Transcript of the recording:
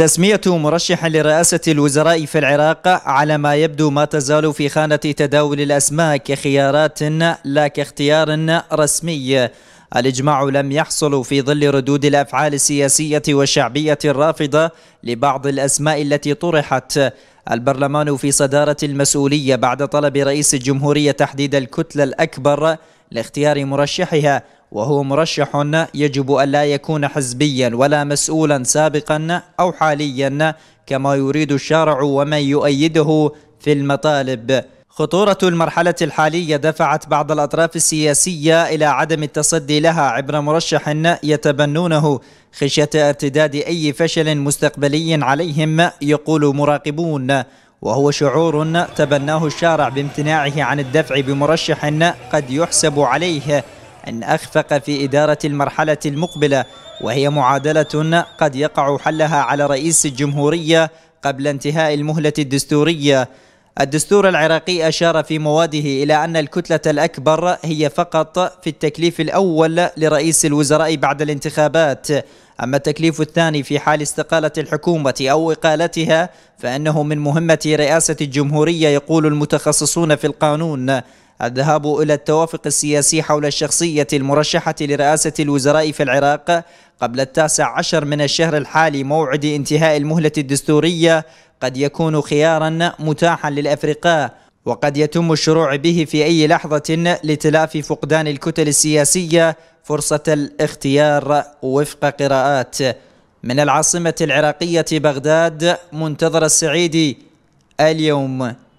تسمية مرشح لرئاسة الوزراء في العراق على ما يبدو ما تزال في خانة تداول الأسماء كخيارات لا كاختيار رسمي الإجماع لم يحصل في ظل ردود الأفعال السياسية والشعبية الرافضة لبعض الأسماء التي طرحت البرلمان في صدارة المسؤولية بعد طلب رئيس الجمهورية تحديد الكتلة الأكبر لاختيار مرشحها وهو مرشح يجب أن لا يكون حزبيا ولا مسؤولا سابقا أو حاليا كما يريد الشارع ومن يؤيده في المطالب خطورة المرحلة الحالية دفعت بعض الأطراف السياسية إلى عدم التصدي لها عبر مرشح يتبنونه خشية ارتداد أي فشل مستقبلي عليهم يقول مراقبون وهو شعور تبناه الشارع بامتناعه عن الدفع بمرشح قد يحسب عليه أن أخفق في إدارة المرحلة المقبلة وهي معادلة قد يقع حلها على رئيس الجمهورية قبل انتهاء المهلة الدستورية الدستور العراقي أشار في مواده إلى أن الكتلة الأكبر هي فقط في التكليف الأول لرئيس الوزراء بعد الانتخابات أما التكليف الثاني في حال استقالة الحكومة أو إقالتها فإنه من مهمة رئاسة الجمهورية يقول المتخصصون في القانون الذهاب إلى التوافق السياسي حول الشخصية المرشحة لرئاسة الوزراء في العراق قبل التاسع عشر من الشهر الحالي موعد انتهاء المهلة الدستورية قد يكون خيارا متاحا للأفرقاء وقد يتم الشروع به في أي لحظة لتلافي فقدان الكتل السياسية فرصة الاختيار وفق قراءات من العاصمة العراقية بغداد منتظر السعيدي اليوم